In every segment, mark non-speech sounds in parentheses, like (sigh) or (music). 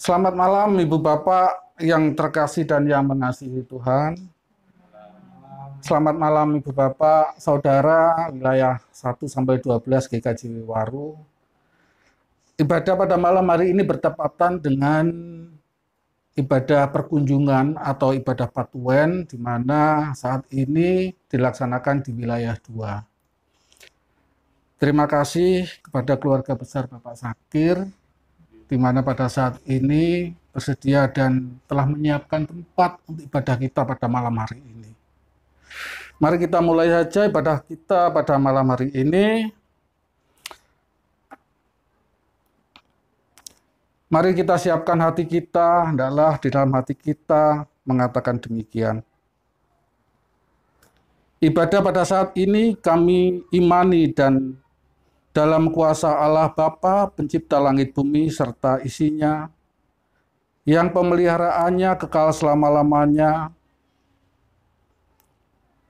Selamat malam Ibu Bapak yang terkasih dan yang mengasihi Tuhan. Selamat malam Ibu Bapak, Saudara wilayah 1 sampai 12 GKJ Waru. Ibadah pada malam hari ini bertepatan dengan ibadah perkunjungan atau ibadah patuen di mana saat ini dilaksanakan di wilayah dua. Terima kasih kepada keluarga besar Bapak Sakir di mana pada saat ini bersedia dan telah menyiapkan tempat untuk ibadah kita pada malam hari ini. Mari kita mulai saja ibadah kita pada malam hari ini Mari kita siapkan hati kita, adalah di dalam hati kita mengatakan demikian. Ibadah pada saat ini kami imani dan dalam kuasa Allah Bapa, pencipta langit bumi serta isinya, yang pemeliharaannya kekal selama-lamanya.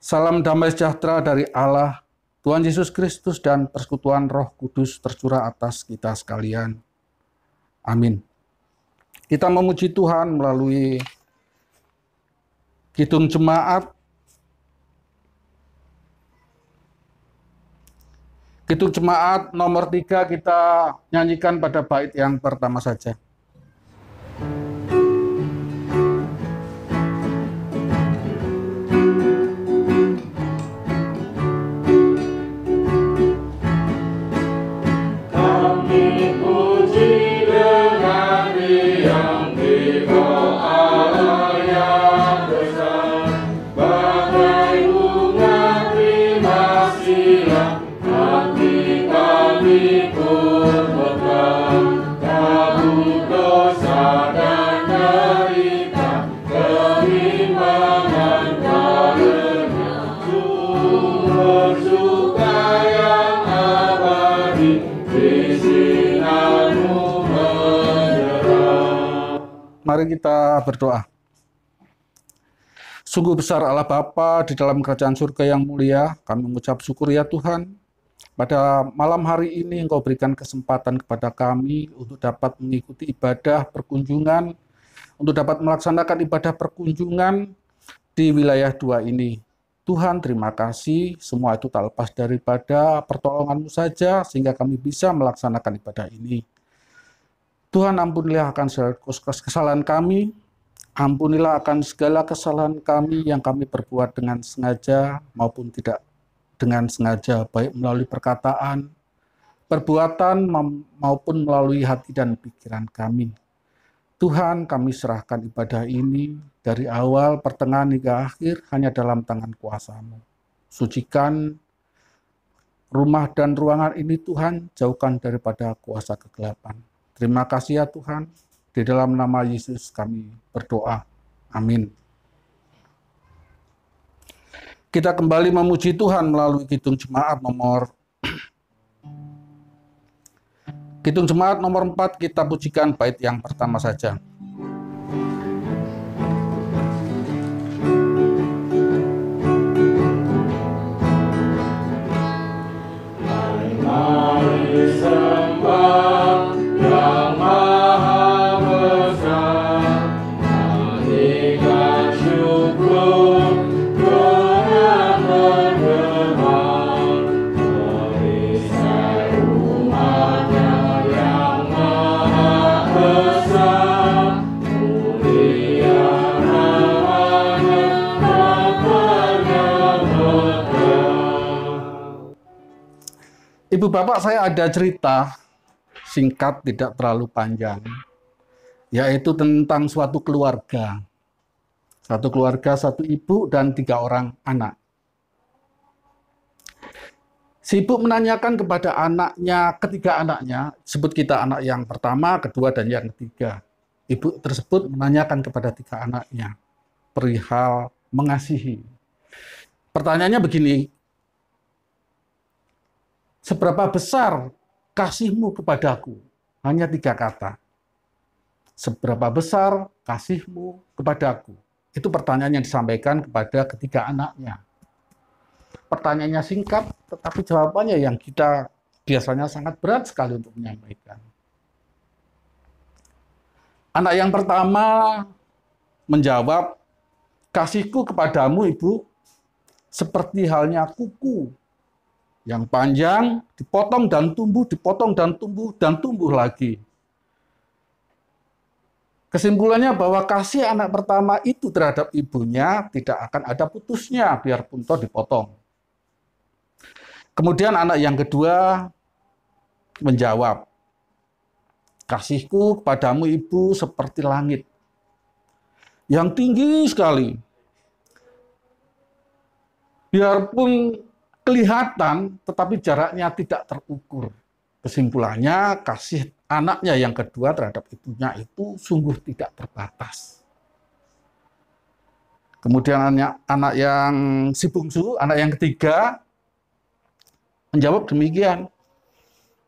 Salam damai sejahtera dari Allah, Tuhan Yesus Kristus dan persekutuan roh kudus tercurah atas kita sekalian. Amin. Kita memuji Tuhan melalui Kidung Jemaat. Kidung Jemaat nomor tiga kita nyanyikan pada bait yang pertama saja. Mari kita berdoa. Sungguh besar Allah Bapa di dalam kerajaan surga yang mulia. Kami mengucap syukur ya Tuhan. Pada malam hari ini Engkau berikan kesempatan kepada kami untuk dapat mengikuti ibadah perkunjungan, untuk dapat melaksanakan ibadah perkunjungan di wilayah dua ini. Tuhan terima kasih semua itu tak lepas daripada pertolonganmu saja sehingga kami bisa melaksanakan ibadah ini. Tuhan ampunilah akan segala kesalahan kami, ampunilah akan segala kesalahan kami yang kami perbuat dengan sengaja maupun tidak dengan sengaja, baik melalui perkataan, perbuatan maupun melalui hati dan pikiran kami. Tuhan kami serahkan ibadah ini dari awal, pertengahan hingga akhir hanya dalam tangan kuasamu. Sucikan rumah dan ruangan ini Tuhan jauhkan daripada kuasa kegelapan. Terima kasih ya Tuhan, di dalam nama Yesus kami berdoa. Amin. Kita kembali memuji Tuhan melalui Kidung Jemaat nomor (clears throat) Kidung Jemaat nomor 4 kita pujikan bait yang pertama saja. Untuk Bapak saya ada cerita singkat tidak terlalu panjang yaitu tentang suatu keluarga. Satu keluarga, satu ibu dan tiga orang anak. Si ibu menanyakan kepada anaknya, ketiga anaknya, sebut kita anak yang pertama, kedua, dan yang ketiga. Ibu tersebut menanyakan kepada tiga anaknya perihal mengasihi. Pertanyaannya begini, Seberapa besar kasihmu kepadaku? Hanya tiga kata. Seberapa besar kasihmu kepadaku? Itu pertanyaan yang disampaikan kepada ketiga anaknya. Pertanyaannya singkat, tetapi jawabannya yang kita biasanya sangat berat sekali untuk menyampaikan. Anak yang pertama menjawab, kasihku kepadamu ibu, seperti halnya kuku yang panjang dipotong dan tumbuh, dipotong dan tumbuh, dan tumbuh lagi. Kesimpulannya bahwa kasih anak pertama itu terhadap ibunya tidak akan ada putusnya biarpun toh dipotong. Kemudian anak yang kedua menjawab, Kasihku kepadamu ibu seperti langit yang tinggi sekali. Biarpun kelihatan tetapi jaraknya tidak terukur. Kesimpulannya, kasih anaknya yang kedua terhadap ibunya itu sungguh tidak terbatas. Kemudian anak, anak yang si bungsu, anak yang ketiga, menjawab demikian.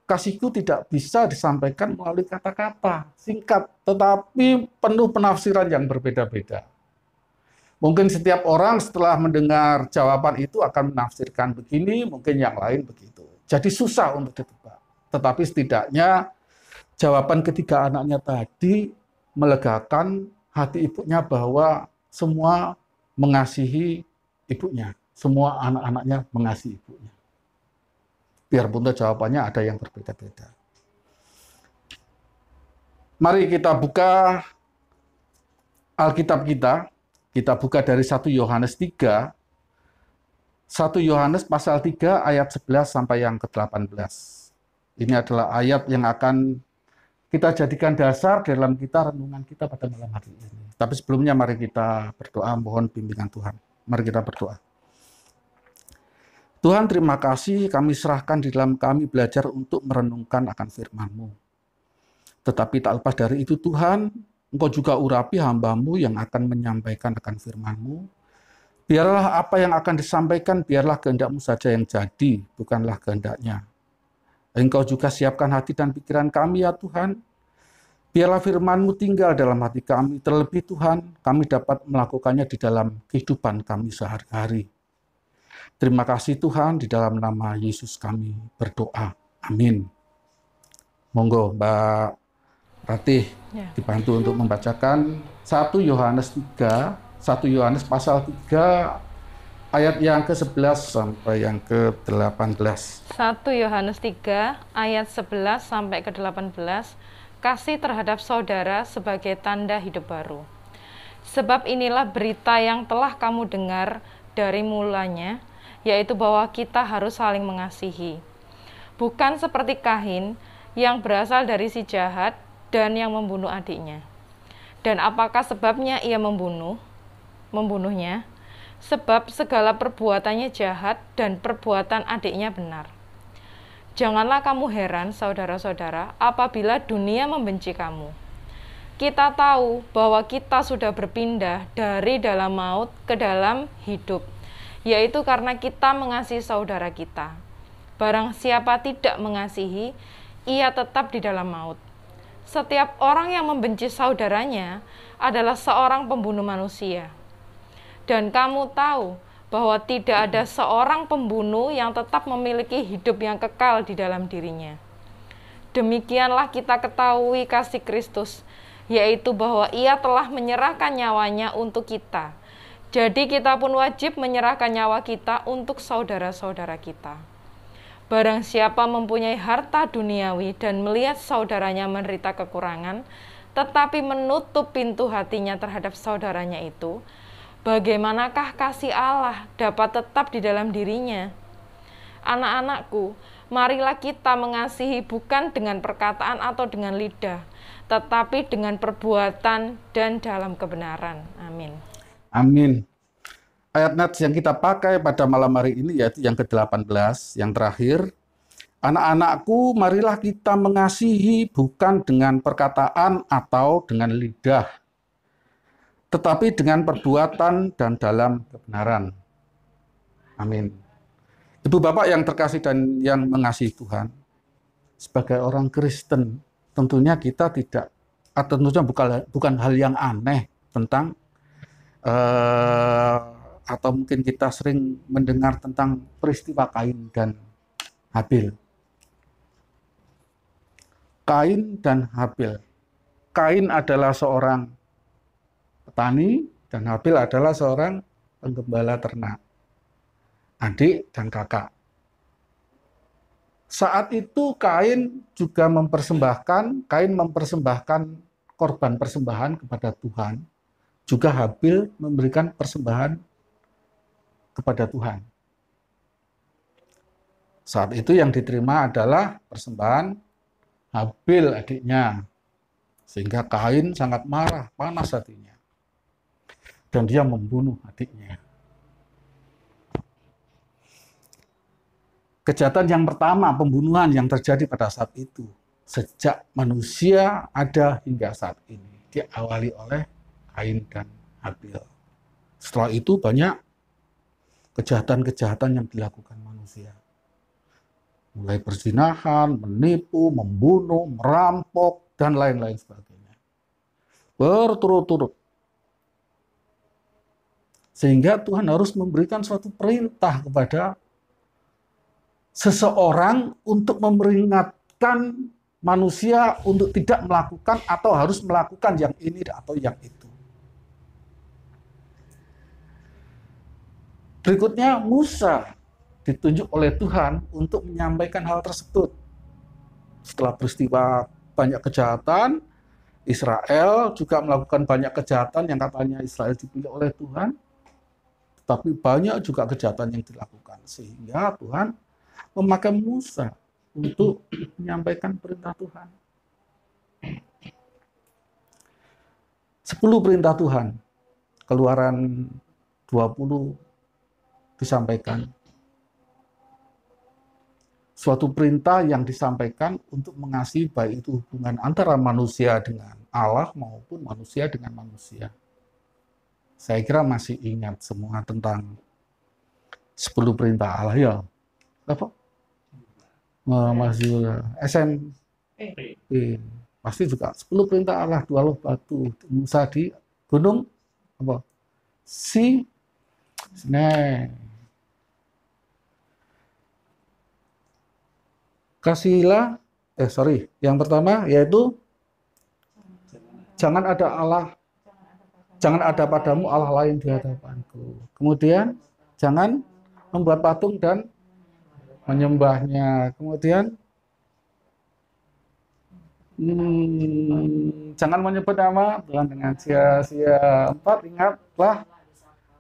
Kasihku tidak bisa disampaikan melalui kata-kata, singkat, tetapi penuh penafsiran yang berbeda-beda. Mungkin setiap orang setelah mendengar jawaban itu akan menafsirkan begini, mungkin yang lain begitu. Jadi susah untuk ditebak. Tetapi setidaknya jawaban ketiga anaknya tadi melegakan hati ibunya bahwa semua mengasihi ibunya. Semua anak-anaknya mengasihi ibunya. Biarpun jawabannya ada yang berbeda-beda. Mari kita buka Alkitab kita kita buka dari 1 Yohanes 3 1 Yohanes pasal 3 ayat 11 sampai yang ke-18. Ini adalah ayat yang akan kita jadikan dasar dalam kita renungan kita pada malam hari ini. Tapi sebelumnya mari kita berdoa mohon bimbingan Tuhan. Mari kita berdoa. Tuhan terima kasih kami serahkan di dalam kami belajar untuk merenungkan akan firman-Mu. Tetapi tak lepas dari itu Tuhan, Engkau juga urapi hambamu yang akan menyampaikan akan firmanmu. Biarlah apa yang akan disampaikan, biarlah kehendakmu saja yang jadi, bukanlah kehendaknya. Engkau juga siapkan hati dan pikiran kami ya Tuhan. Biarlah firmanmu tinggal dalam hati kami, terlebih Tuhan, kami dapat melakukannya di dalam kehidupan kami sehari-hari. Terima kasih Tuhan, di dalam nama Yesus kami berdoa. Amin. Monggo Mbak Ratih ya. dibantu untuk membacakan 1 Yohanes 3, 1 Yohanes pasal 3 ayat yang ke-11 sampai yang ke-18. 1 Yohanes 3 ayat 11 sampai ke-18 kasih terhadap saudara sebagai tanda hidup baru. Sebab inilah berita yang telah kamu dengar dari mulanya, yaitu bahwa kita harus saling mengasihi. Bukan seperti Kahin yang berasal dari si jahat dan yang membunuh adiknya. Dan apakah sebabnya ia membunuh? Membunuhnya, sebab segala perbuatannya jahat dan perbuatan adiknya benar. Janganlah kamu heran, saudara-saudara, apabila dunia membenci kamu. Kita tahu bahwa kita sudah berpindah dari dalam maut ke dalam hidup, yaitu karena kita mengasihi saudara kita. Barang siapa tidak mengasihi, ia tetap di dalam maut setiap orang yang membenci saudaranya adalah seorang pembunuh manusia. Dan kamu tahu bahwa tidak ada seorang pembunuh yang tetap memiliki hidup yang kekal di dalam dirinya. Demikianlah kita ketahui kasih Kristus, yaitu bahwa Ia telah menyerahkan nyawanya untuk kita. Jadi, kita pun wajib menyerahkan nyawa kita untuk saudara-saudara kita. Barang siapa mempunyai harta duniawi dan melihat saudaranya menderita kekurangan, tetapi menutup pintu hatinya terhadap saudaranya itu, bagaimanakah kasih Allah dapat tetap di dalam dirinya? Anak-anakku, marilah kita mengasihi bukan dengan perkataan atau dengan lidah, tetapi dengan perbuatan dan dalam kebenaran. Amin. Amin. Ayat nats yang kita pakai pada malam hari ini yaitu yang ke-18, yang terakhir. Anak-anakku, marilah kita mengasihi bukan dengan perkataan atau dengan lidah, tetapi dengan perbuatan dan dalam kebenaran. Amin. Ibu bapak yang terkasih dan yang mengasihi Tuhan, sebagai orang Kristen, tentunya kita tidak, atau tentunya bukan, bukan hal yang aneh tentang uh, atau mungkin kita sering mendengar tentang peristiwa Kain dan Habil. Kain dan Habil. Kain adalah seorang petani dan Habil adalah seorang penggembala ternak. Adik dan kakak. Saat itu Kain juga mempersembahkan, Kain mempersembahkan korban persembahan kepada Tuhan. Juga Habil memberikan persembahan kepada Tuhan. Saat itu yang diterima adalah persembahan Habil adiknya. Sehingga Kain sangat marah, panas hatinya. Dan dia membunuh adiknya. Kejahatan yang pertama, pembunuhan yang terjadi pada saat itu. Sejak manusia ada hingga saat ini. Diawali oleh Kain dan Habil. Setelah itu banyak kejahatan-kejahatan yang dilakukan manusia. Mulai perzinahan, menipu, membunuh, merampok, dan lain-lain sebagainya. Berturut-turut. Sehingga Tuhan harus memberikan suatu perintah kepada seseorang untuk memperingatkan manusia untuk tidak melakukan atau harus melakukan yang ini atau yang itu. Berikutnya Musa ditunjuk oleh Tuhan untuk menyampaikan hal tersebut. Setelah peristiwa banyak kejahatan, Israel juga melakukan banyak kejahatan yang katanya Israel dipilih oleh Tuhan. Tapi banyak juga kejahatan yang dilakukan. Sehingga Tuhan memakai Musa untuk menyampaikan perintah Tuhan. Sepuluh perintah Tuhan. Keluaran 20 disampaikan. Suatu perintah yang disampaikan untuk mengasihi baik itu hubungan antara manusia dengan Allah maupun manusia dengan manusia. Saya kira masih ingat semua tentang 10 perintah Allah ya. Apa? Masih ya. eh. SM eh, pasti juga 10 perintah Allah dua loh batu Musa di gunung apa si Sine Kasihilah, eh sorry, yang pertama yaitu jangan ada Allah, jangan ada padamu Allah lain di hadapanku. Kemudian jangan membuat patung dan menyembahnya. Kemudian hmm, jangan menyebut nama Tuhan dengan sia-sia. Empat, ingatlah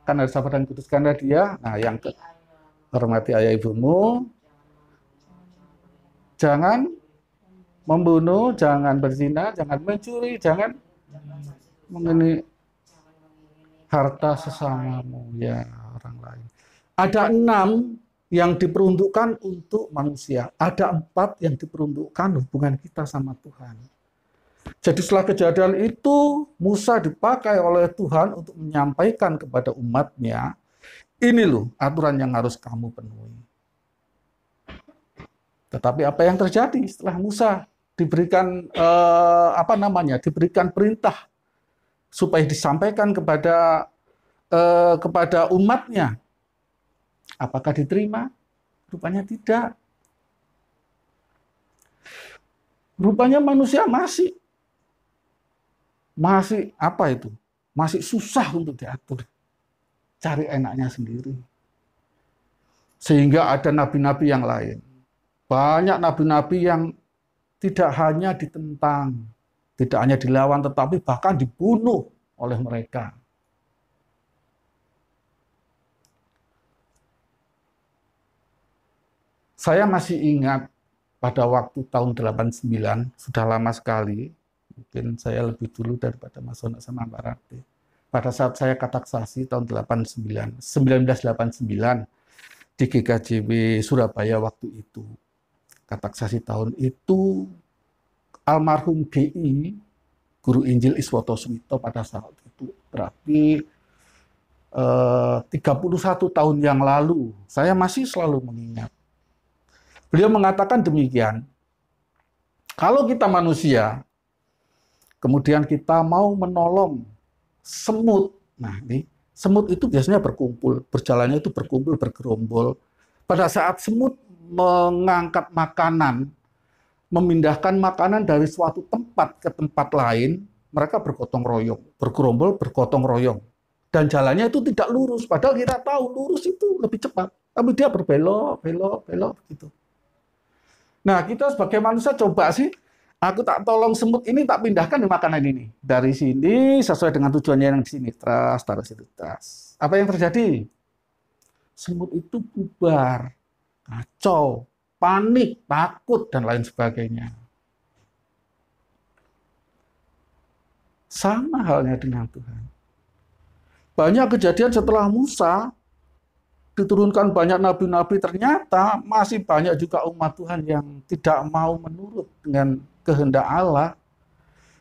karena sahabat dan kuduskanlah dia. Nah, yang ke, hormati ayah ibumu, jangan membunuh, jangan berzina, jangan mencuri, jangan mengenai harta sesamamu ya orang lain. Ada enam yang diperuntukkan untuk manusia. Ada empat yang diperuntukkan hubungan kita sama Tuhan. Jadi setelah kejadian itu, Musa dipakai oleh Tuhan untuk menyampaikan kepada umatnya, ini loh aturan yang harus kamu penuhi. Tetapi apa yang terjadi setelah Musa diberikan eh, apa namanya? diberikan perintah supaya disampaikan kepada eh, kepada umatnya. Apakah diterima? Rupanya tidak. Rupanya manusia masih masih apa itu? Masih susah untuk diatur. Cari enaknya sendiri. Sehingga ada nabi-nabi yang lain banyak nabi-nabi yang tidak hanya ditentang, tidak hanya dilawan, tetapi bahkan dibunuh oleh mereka. Saya masih ingat pada waktu tahun 89, sudah lama sekali, mungkin saya lebih dulu daripada Mas Sono sama Mbak Rati. Pada saat saya katak saksi tahun 89, 1989 di GKJW Surabaya waktu itu kataksasi tahun itu almarhum GI Guru Injil Iswoto Sumito pada saat itu berarti eh, 31 tahun yang lalu saya masih selalu mengingat beliau mengatakan demikian kalau kita manusia kemudian kita mau menolong semut nah ini semut itu biasanya berkumpul berjalannya itu berkumpul bergerombol pada saat semut mengangkat makanan, memindahkan makanan dari suatu tempat ke tempat lain, mereka bergotong royong, bergerombol, bergotong royong. Dan jalannya itu tidak lurus, padahal kita tahu lurus itu lebih cepat. Tapi dia berbelok, belok, belok gitu. Nah kita sebagai manusia coba sih, aku tak tolong semut ini tak pindahkan di makanan ini. Dari sini sesuai dengan tujuannya yang di sini, teras, taruh situ, teras. Apa yang terjadi? Semut itu bubar, kacau, panik, takut, dan lain sebagainya. Sama halnya dengan Tuhan. Banyak kejadian setelah Musa, diturunkan banyak nabi-nabi, ternyata masih banyak juga umat Tuhan yang tidak mau menurut dengan kehendak Allah.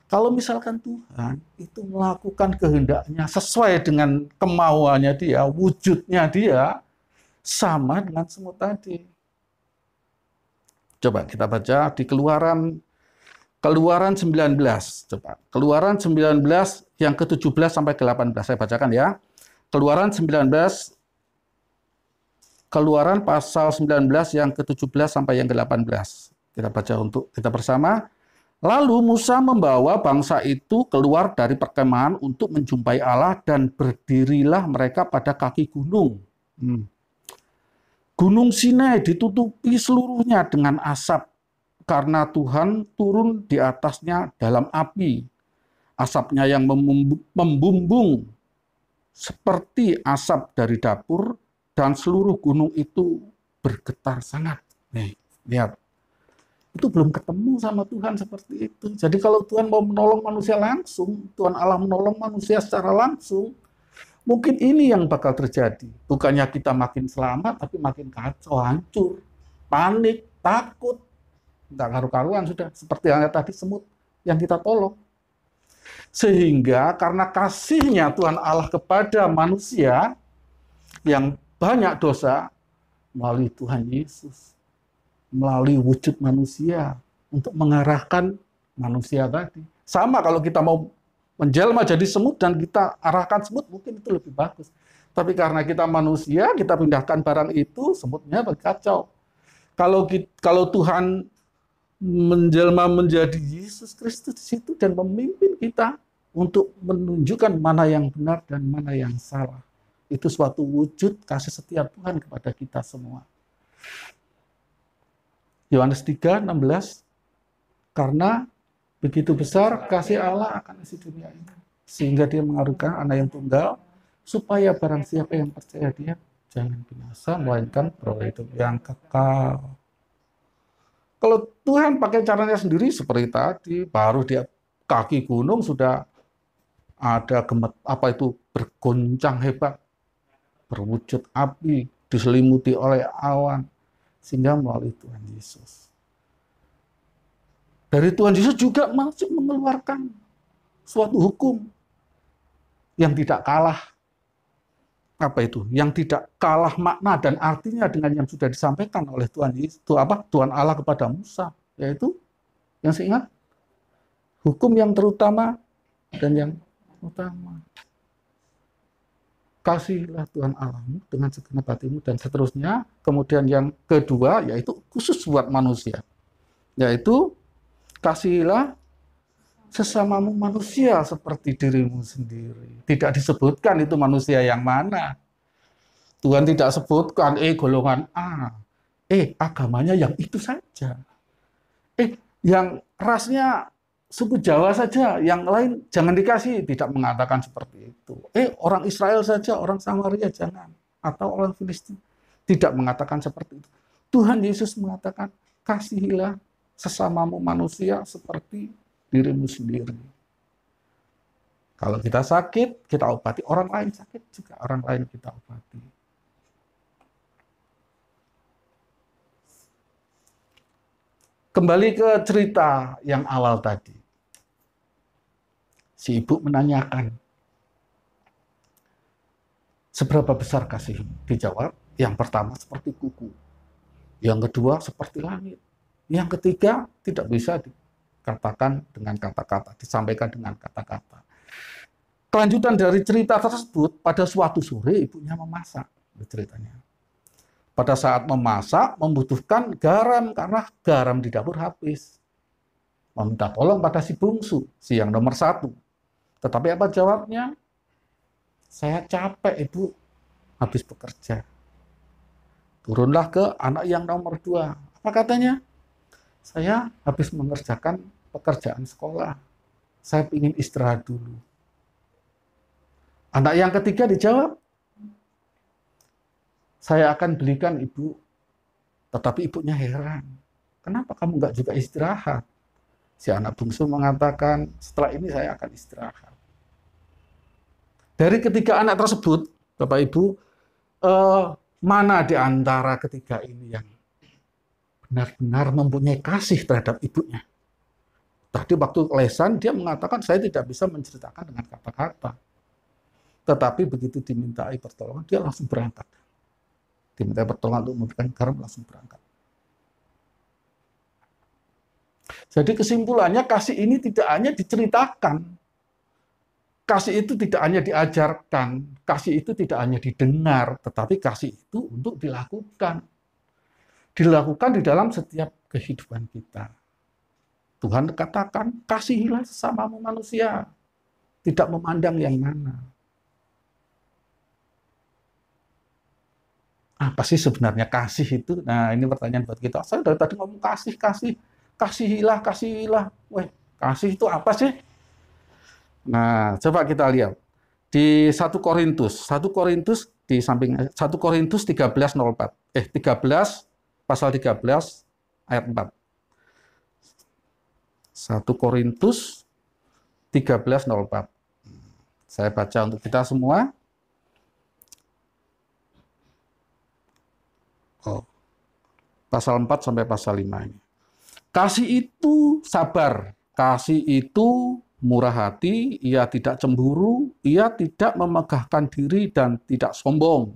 Kalau misalkan Tuhan itu melakukan kehendaknya sesuai dengan kemauannya dia, wujudnya dia, sama dengan semut tadi. Coba kita baca di Keluaran Keluaran 19. Coba. Keluaran 19 yang ke-17 sampai ke-18 saya bacakan ya. Keluaran 19 Keluaran pasal 19 yang ke-17 sampai yang ke-18. Kita baca untuk kita bersama. Lalu Musa membawa bangsa itu keluar dari perkemahan untuk menjumpai Allah dan berdirilah mereka pada kaki gunung. Hmm. Gunung Sinai ditutupi seluruhnya dengan asap karena Tuhan turun di atasnya dalam api. Asapnya yang membumbung seperti asap dari dapur dan seluruh gunung itu bergetar sangat. Nih, lihat. Itu belum ketemu sama Tuhan seperti itu. Jadi kalau Tuhan mau menolong manusia langsung, Tuhan Allah menolong manusia secara langsung, Mungkin ini yang bakal terjadi. Bukannya kita makin selamat, tapi makin kacau, hancur, panik, takut. Tidak karu-karuan sudah. Seperti yang tadi semut yang kita tolong. Sehingga karena kasihnya Tuhan Allah kepada manusia yang banyak dosa, melalui Tuhan Yesus, melalui wujud manusia, untuk mengarahkan manusia tadi. Sama kalau kita mau menjelma jadi semut dan kita arahkan semut mungkin itu lebih bagus. Tapi karena kita manusia, kita pindahkan barang itu, semutnya berkacau. Kalau kalau Tuhan menjelma menjadi Yesus Kristus di situ dan memimpin kita untuk menunjukkan mana yang benar dan mana yang salah. Itu suatu wujud kasih setia Tuhan kepada kita semua. Yohanes 3, 16, karena Begitu besar kasih Allah akan isi dunia ini. Sehingga dia mengaruhkan anak yang tunggal, supaya barang siapa yang percaya dia, jangan binasa, melainkan beroleh itu yang kekal. Kalau Tuhan pakai caranya sendiri seperti tadi, baru dia kaki gunung sudah ada gemet, apa itu bergoncang hebat, berwujud api, diselimuti oleh awan, sehingga melalui Tuhan Yesus dari Tuhan Yesus juga masih mengeluarkan suatu hukum yang tidak kalah apa itu yang tidak kalah makna dan artinya dengan yang sudah disampaikan oleh Tuhan Yesus itu apa Tuhan Allah kepada Musa yaitu yang saya ingat hukum yang terutama dan yang utama kasihlah Tuhan Allahmu dengan segenap hatimu dan seterusnya kemudian yang kedua yaitu khusus buat manusia yaitu kasihilah sesamamu manusia seperti dirimu sendiri. Tidak disebutkan itu manusia yang mana. Tuhan tidak sebutkan, eh golongan A, eh agamanya yang itu saja. Eh yang rasnya suku Jawa saja, yang lain jangan dikasih, tidak mengatakan seperti itu. Eh orang Israel saja, orang Samaria jangan. Atau orang Filistin tidak mengatakan seperti itu. Tuhan Yesus mengatakan, kasihilah sesamamu manusia seperti dirimu sendiri. Kalau kita sakit, kita obati. Orang lain sakit juga, orang lain kita obati. Kembali ke cerita yang awal tadi. Si ibu menanyakan, seberapa besar kasih Dijawab, yang pertama seperti kuku. Yang kedua seperti langit. Yang ketiga, tidak bisa dikatakan dengan kata-kata, disampaikan dengan kata-kata. Kelanjutan dari cerita tersebut, pada suatu sore ibunya memasak, ceritanya. Pada saat memasak, membutuhkan garam, karena garam di dapur habis. Meminta tolong pada si bungsu, si yang nomor satu. Tetapi apa jawabnya? Saya capek, ibu. Habis bekerja. Turunlah ke anak yang nomor dua. Apa katanya? saya habis mengerjakan pekerjaan sekolah. Saya ingin istirahat dulu. Anak yang ketiga dijawab, saya akan belikan ibu. Tetapi ibunya heran, kenapa kamu nggak juga istirahat? Si anak bungsu mengatakan, setelah ini saya akan istirahat. Dari ketiga anak tersebut, Bapak Ibu, eh, mana di antara ketiga ini yang benar-benar mempunyai kasih terhadap ibunya. Tadi waktu lesan dia mengatakan saya tidak bisa menceritakan dengan kata-kata. Tetapi begitu dimintai pertolongan dia langsung berangkat. Diminta pertolongan untuk memberikan garam langsung berangkat. Jadi kesimpulannya kasih ini tidak hanya diceritakan. Kasih itu tidak hanya diajarkan, kasih itu tidak hanya didengar, tetapi kasih itu untuk dilakukan dilakukan di dalam setiap kehidupan kita. Tuhan katakan, kasihilah sesamamu manusia, tidak memandang yang mana. Apa sih sebenarnya kasih itu? Nah, ini pertanyaan buat kita. Saya dari tadi ngomong kasih, kasih, kasihilah, kasihilah. Weh, kasih itu apa sih? Nah, coba kita lihat di 1 Korintus, 1 Korintus di samping 1 Korintus 1304. Eh 13 pasal 13 ayat 4. 1 Korintus 13 1304. Saya baca untuk kita semua. Oh. Pasal 4 sampai pasal 5 ini. Kasih itu sabar, kasih itu murah hati, ia tidak cemburu, ia tidak memegahkan diri dan tidak sombong.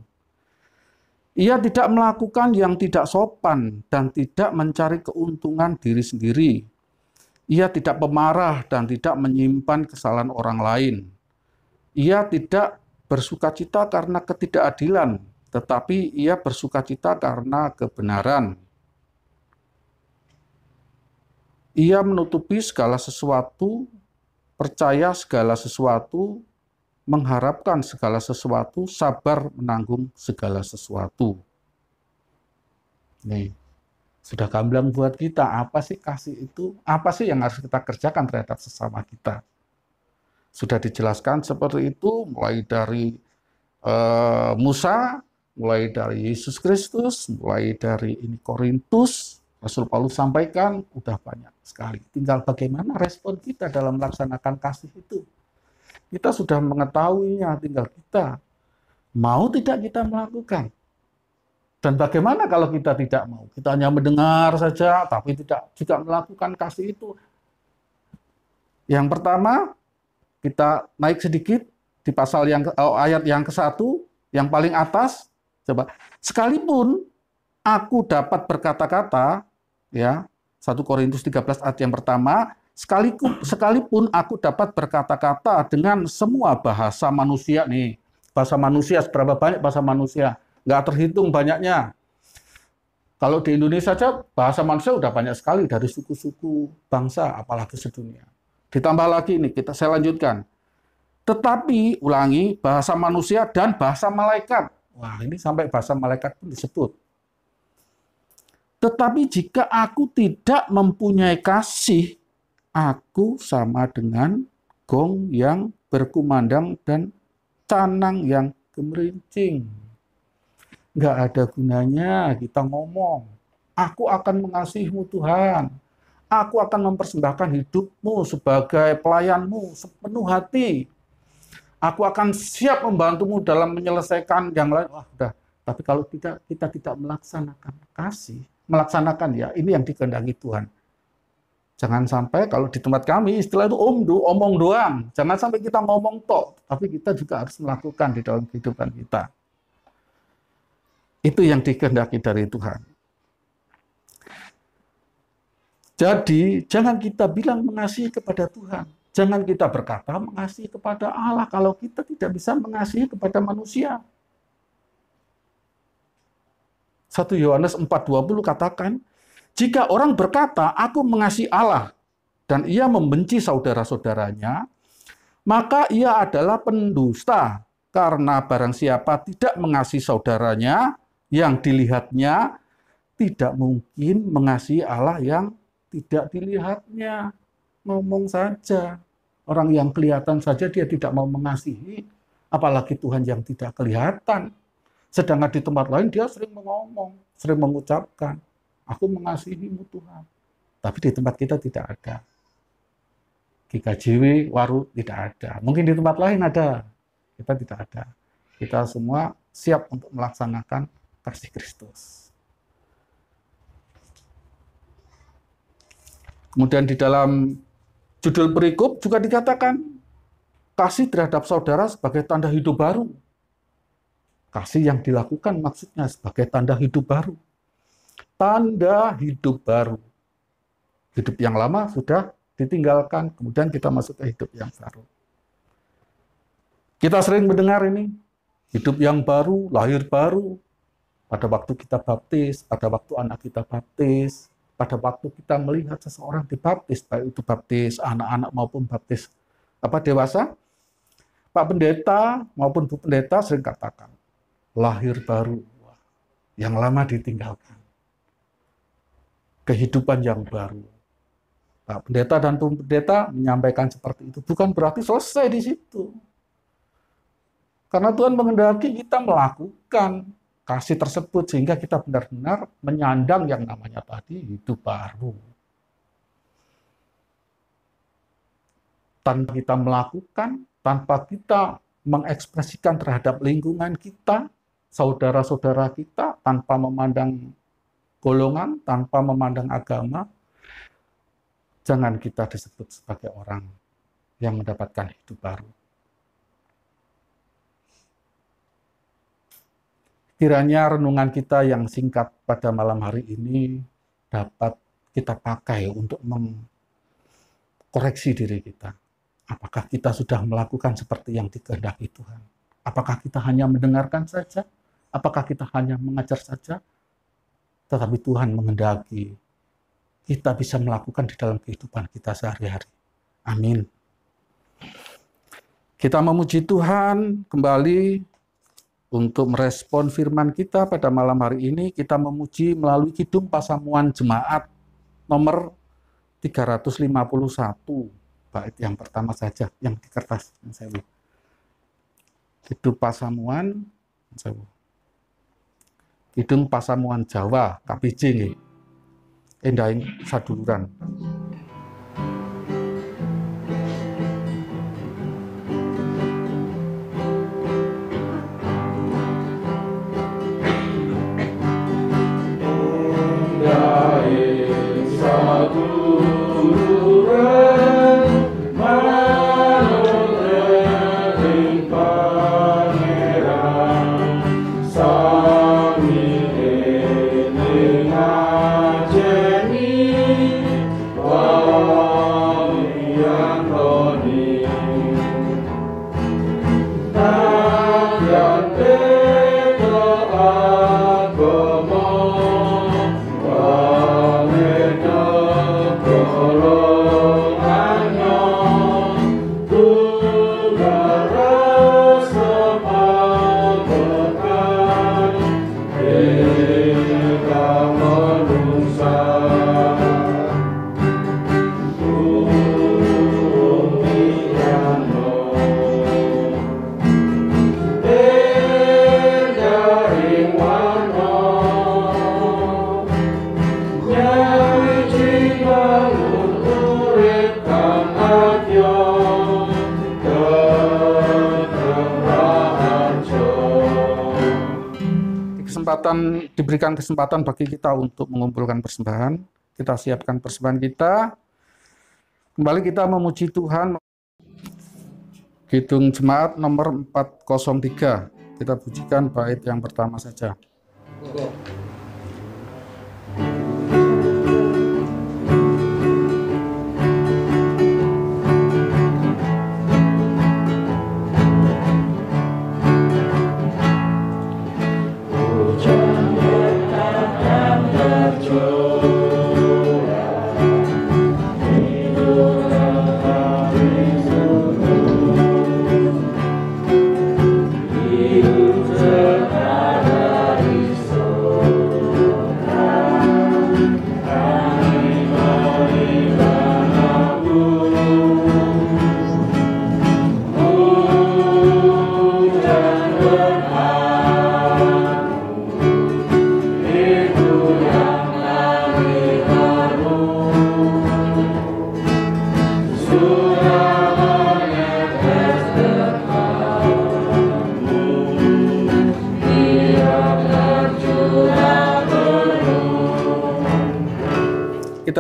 Ia tidak melakukan yang tidak sopan dan tidak mencari keuntungan diri sendiri. Ia tidak pemarah dan tidak menyimpan kesalahan orang lain. Ia tidak bersuka cita karena ketidakadilan, tetapi ia bersuka cita karena kebenaran. Ia menutupi segala sesuatu, percaya segala sesuatu, mengharapkan segala sesuatu, sabar menanggung segala sesuatu. Nih, sudah gamblang buat kita, apa sih kasih itu? Apa sih yang harus kita kerjakan terhadap sesama kita? Sudah dijelaskan seperti itu, mulai dari uh, Musa, mulai dari Yesus Kristus, mulai dari ini Korintus, Rasul Paulus sampaikan, udah banyak sekali. Tinggal bagaimana respon kita dalam melaksanakan kasih itu. Kita sudah mengetahuinya, tinggal kita mau tidak kita melakukan. Dan bagaimana kalau kita tidak mau? Kita hanya mendengar saja, tapi tidak juga melakukan kasih itu. Yang pertama, kita naik sedikit di pasal yang oh, ayat yang ke satu, yang paling atas. Coba, sekalipun aku dapat berkata-kata, ya, 1 Korintus 13 ayat yang pertama, Sekalipun, sekalipun aku dapat berkata-kata dengan semua bahasa manusia nih, bahasa manusia seberapa banyak bahasa manusia, nggak terhitung banyaknya. Kalau di Indonesia saja bahasa manusia udah banyak sekali dari suku-suku bangsa, apalagi sedunia. Ditambah lagi ini kita saya lanjutkan. Tetapi ulangi bahasa manusia dan bahasa malaikat. Wah ini sampai bahasa malaikat pun disebut. Tetapi jika aku tidak mempunyai kasih aku sama dengan gong yang berkumandang dan canang yang gemerincing. Nggak ada gunanya kita ngomong. Aku akan mengasihimu Tuhan. Aku akan mempersembahkan hidupmu sebagai pelayanmu sepenuh hati. Aku akan siap membantumu dalam menyelesaikan yang lain. Wah, udah. Tapi kalau tidak, kita tidak melaksanakan kasih, melaksanakan ya, ini yang dikendangi Tuhan Jangan sampai kalau di tempat kami istilah itu omdu, omong doang. Jangan sampai kita ngomong tok, tapi kita juga harus melakukan di dalam kehidupan kita. Itu yang dikehendaki dari Tuhan. Jadi, jangan kita bilang mengasihi kepada Tuhan. Jangan kita berkata mengasihi kepada Allah kalau kita tidak bisa mengasihi kepada manusia. 1 Yohanes 4:20 katakan, jika orang berkata, aku mengasihi Allah, dan ia membenci saudara-saudaranya, maka ia adalah pendusta, karena barang siapa tidak mengasihi saudaranya yang dilihatnya, tidak mungkin mengasihi Allah yang tidak dilihatnya. Ngomong saja. Orang yang kelihatan saja dia tidak mau mengasihi, apalagi Tuhan yang tidak kelihatan. Sedangkan di tempat lain dia sering mengomong, sering mengucapkan. Aku mengasihimu Tuhan. Tapi di tempat kita tidak ada. GKJW, Waru tidak ada. Mungkin di tempat lain ada. Kita tidak ada. Kita semua siap untuk melaksanakan kasih Kristus. Kemudian di dalam judul berikut juga dikatakan kasih terhadap saudara sebagai tanda hidup baru. Kasih yang dilakukan maksudnya sebagai tanda hidup baru tanda hidup baru. Hidup yang lama sudah ditinggalkan, kemudian kita masuk ke hidup yang baru. Kita sering mendengar ini, hidup yang baru, lahir baru. Pada waktu kita baptis, pada waktu anak kita baptis, pada waktu kita melihat seseorang dibaptis, baik itu baptis anak-anak maupun baptis apa dewasa, Pak Pendeta maupun Bu Pendeta sering katakan, lahir baru, yang lama ditinggalkan kehidupan yang baru. Nah, pendeta dan pendeta menyampaikan seperti itu bukan berarti selesai di situ. Karena Tuhan mengendaki kita melakukan kasih tersebut sehingga kita benar-benar menyandang yang namanya tadi hidup baru. Tanpa kita melakukan, tanpa kita mengekspresikan terhadap lingkungan kita, saudara-saudara kita, tanpa memandang golongan, tanpa memandang agama, jangan kita disebut sebagai orang yang mendapatkan hidup baru. Kiranya renungan kita yang singkat pada malam hari ini dapat kita pakai untuk mengkoreksi diri kita. Apakah kita sudah melakukan seperti yang dikehendaki Tuhan? Apakah kita hanya mendengarkan saja? Apakah kita hanya mengajar saja? tetapi Tuhan mengendaki kita bisa melakukan di dalam kehidupan kita sehari-hari. Amin. Kita memuji Tuhan kembali untuk merespon firman kita pada malam hari ini. Kita memuji melalui Kidung Pasamuan Jemaat nomor 351 bait yang pertama saja yang di kertas saya Kidung Pasamuan Idung Pasamuan Jawa, KPJ nggih. Endahing saduluran. kesempatan diberikan kesempatan bagi kita untuk mengumpulkan persembahan. Kita siapkan persembahan kita. Kembali kita memuji Tuhan. Kidung jemaat nomor 403. Kita pujikan bait yang pertama saja. Oh.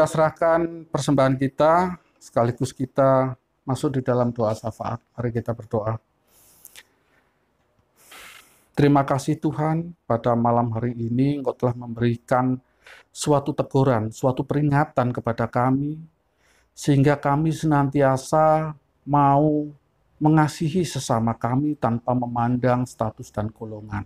kita serahkan persembahan kita sekaligus kita masuk di dalam doa syafaat. Mari kita berdoa. Terima kasih Tuhan pada malam hari ini Engkau telah memberikan suatu teguran, suatu peringatan kepada kami sehingga kami senantiasa mau mengasihi sesama kami tanpa memandang status dan golongan.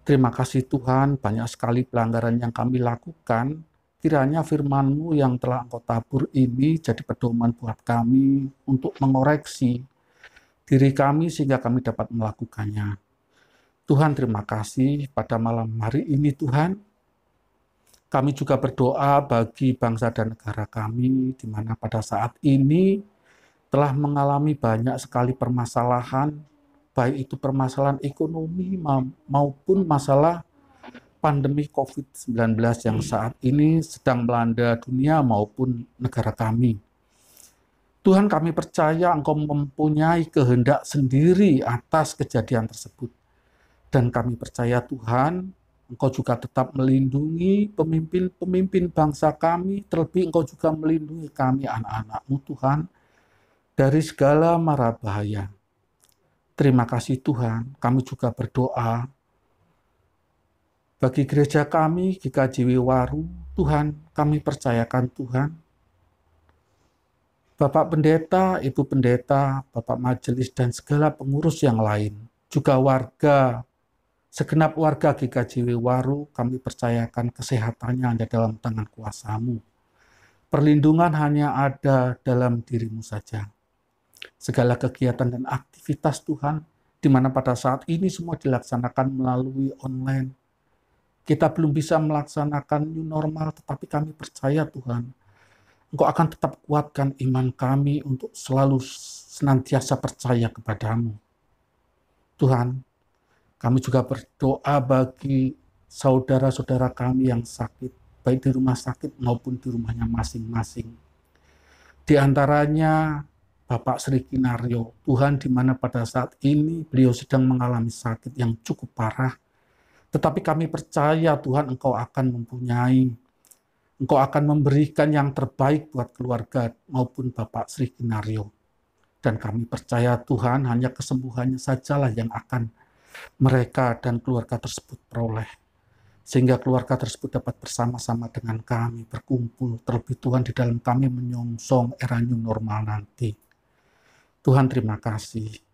Terima kasih Tuhan, banyak sekali pelanggaran yang kami lakukan kiranya firmanmu yang telah engkau tabur ini jadi pedoman buat kami untuk mengoreksi diri kami sehingga kami dapat melakukannya. Tuhan terima kasih pada malam hari ini Tuhan. Kami juga berdoa bagi bangsa dan negara kami di mana pada saat ini telah mengalami banyak sekali permasalahan baik itu permasalahan ekonomi maupun masalah pandemi COVID-19 yang hmm. saat ini sedang melanda dunia maupun negara kami. Tuhan kami percaya Engkau mempunyai kehendak sendiri atas kejadian tersebut. Dan kami percaya Tuhan, Engkau juga tetap melindungi pemimpin-pemimpin bangsa kami, terlebih Engkau juga melindungi kami anak-anakmu Tuhan dari segala mara bahaya. Terima kasih Tuhan, kami juga berdoa bagi gereja kami di Waru, Tuhan kami percayakan Tuhan. Bapak pendeta, ibu pendeta, bapak majelis, dan segala pengurus yang lain, juga warga, segenap warga GKJW Waru, kami percayakan kesehatannya hanya dalam tangan kuasamu. Perlindungan hanya ada dalam dirimu saja. Segala kegiatan dan aktivitas Tuhan, di mana pada saat ini semua dilaksanakan melalui online, kita belum bisa melaksanakan new normal, tetapi kami percaya Tuhan, Engkau akan tetap kuatkan iman kami untuk selalu senantiasa percaya kepadamu. Tuhan, kami juga berdoa bagi saudara-saudara kami yang sakit, baik di rumah sakit maupun di rumahnya masing-masing. Di antaranya Bapak Sri Kinario, Tuhan di mana pada saat ini beliau sedang mengalami sakit yang cukup parah, tetapi kami percaya Tuhan Engkau akan mempunyai, Engkau akan memberikan yang terbaik buat keluarga maupun Bapak Sri Kinario. Dan kami percaya Tuhan hanya kesembuhannya sajalah yang akan mereka dan keluarga tersebut peroleh. Sehingga keluarga tersebut dapat bersama-sama dengan kami berkumpul terlebih Tuhan di dalam kami menyongsong era new normal nanti. Tuhan terima kasih.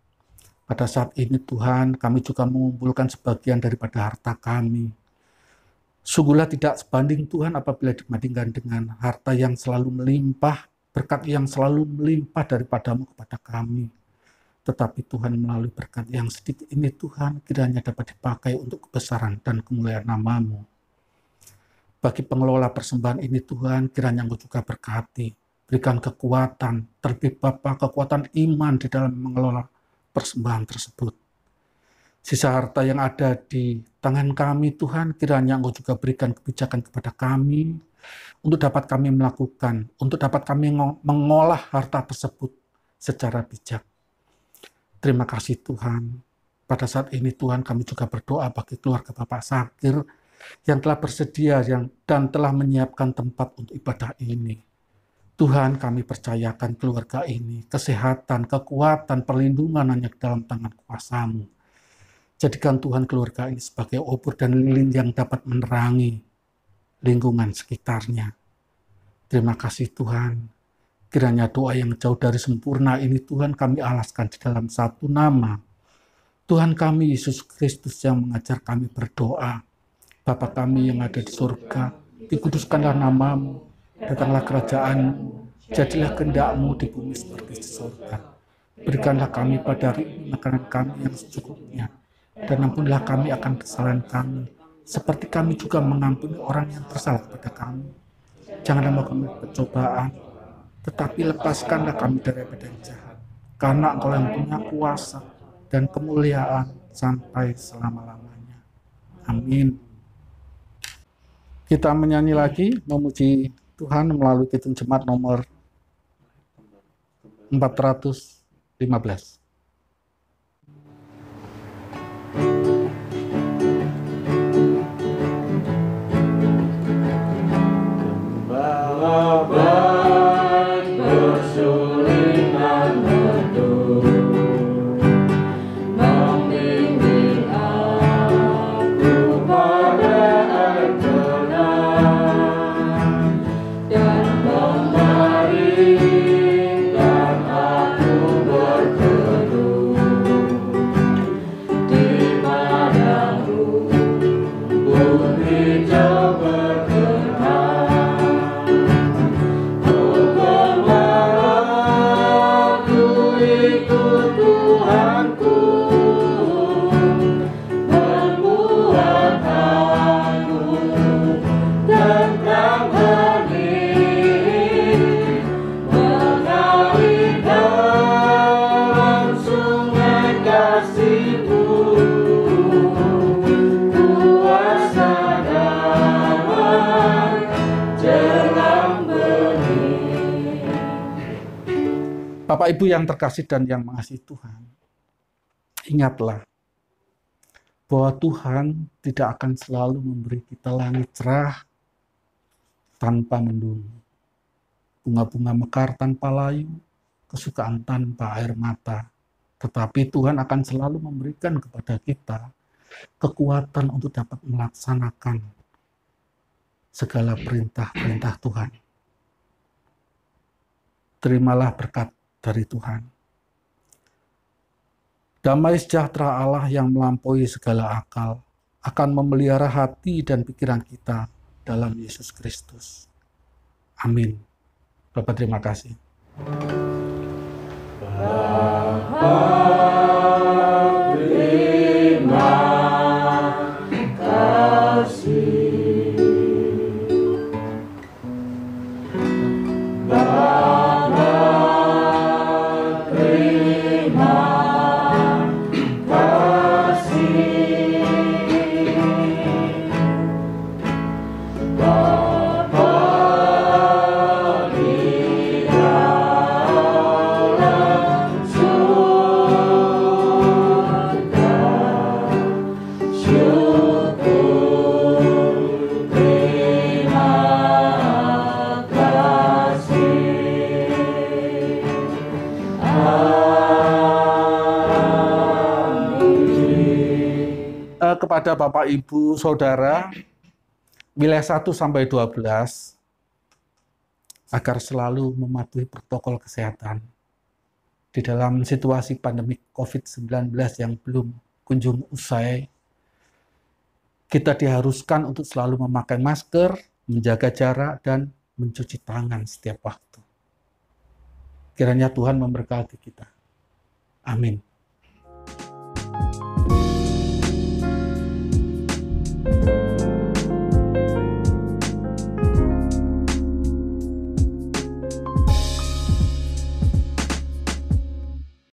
Pada saat ini Tuhan kami juga mengumpulkan sebagian daripada harta kami. Sungguhlah tidak sebanding Tuhan apabila dibandingkan dengan harta yang selalu melimpah, berkat yang selalu melimpah daripadamu kepada kami. Tetapi Tuhan melalui berkat yang sedikit ini Tuhan kiranya dapat dipakai untuk kebesaran dan kemuliaan namamu. Bagi pengelola persembahan ini Tuhan kiranya Engkau juga berkati. Berikan kekuatan, terlebih Bapak kekuatan iman di dalam mengelola persembahan tersebut. Sisa harta yang ada di tangan kami, Tuhan, kiranya Engkau juga berikan kebijakan kepada kami, untuk dapat kami melakukan, untuk dapat kami mengolah harta tersebut secara bijak. Terima kasih Tuhan. Pada saat ini Tuhan kami juga berdoa bagi keluarga Bapak Sakir yang telah bersedia yang, dan telah menyiapkan tempat untuk ibadah ini. Tuhan kami percayakan keluarga ini, kesehatan, kekuatan, perlindungan hanya dalam tangan kuasamu. Jadikan Tuhan keluarga ini sebagai obor dan lilin yang dapat menerangi lingkungan sekitarnya. Terima kasih Tuhan. Kiranya doa yang jauh dari sempurna ini Tuhan kami alaskan di dalam satu nama. Tuhan kami Yesus Kristus yang mengajar kami berdoa. Bapa kami yang ada di surga, dikuduskanlah namamu Datanglah kerajaan, jadilah kehendakmu di bumi seperti di surga. Berikanlah kami pada hari makanan kami yang secukupnya, dan ampunlah kami akan kesalahan kami, seperti kami juga mengampuni orang yang bersalah pada kami. Janganlah mau kami percobaan, tetapi lepaskanlah kami dari badan jahat, karena Engkau yang punya kuasa dan kemuliaan sampai selama-lamanya. Amin. Kita menyanyi lagi, memuji Tuhan melalui Kitab Jemaat nomor 415. Bapak Ibu yang terkasih dan yang mengasihi Tuhan, ingatlah bahwa Tuhan tidak akan selalu memberi kita langit cerah tanpa mendung. Bunga-bunga mekar tanpa layu, kesukaan tanpa air mata. Tetapi Tuhan akan selalu memberikan kepada kita kekuatan untuk dapat melaksanakan segala perintah-perintah Tuhan. Terimalah berkat dari Tuhan. Damai sejahtera Allah yang melampaui segala akal akan memelihara hati dan pikiran kita dalam Yesus Kristus. Amin. Bapak terima kasih. Bapak. Bapak, Ibu, Saudara, wilayah 1 sampai 12, agar selalu mematuhi protokol kesehatan di dalam situasi pandemi COVID-19 yang belum kunjung usai. Kita diharuskan untuk selalu memakai masker, menjaga jarak, dan mencuci tangan setiap waktu. Kiranya Tuhan memberkati kita. Amin.